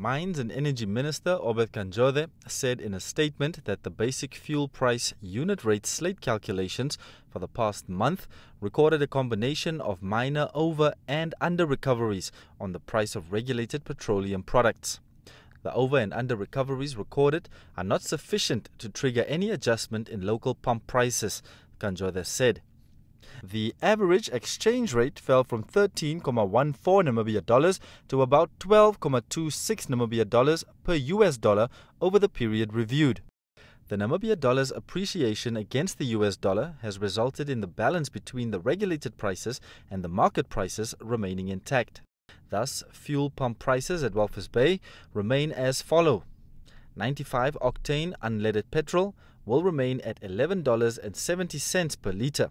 Mines and Energy Minister Obed Kanjode said in a statement that the basic fuel price unit rate slate calculations for the past month recorded a combination of minor over and under recoveries on the price of regulated petroleum products. The over and under recoveries recorded are not sufficient to trigger any adjustment in local pump prices, Kanjode said. The average exchange rate fell from 13.14 Namibia dollars to about 12.26 Namibia dollars per US dollar over the period reviewed. The Namibia dollar's appreciation against the US dollar has resulted in the balance between the regulated prices and the market prices remaining intact. Thus, fuel pump prices at Walvis Bay remain as follow. 95 octane unleaded petrol will remain at $11.70 per litre.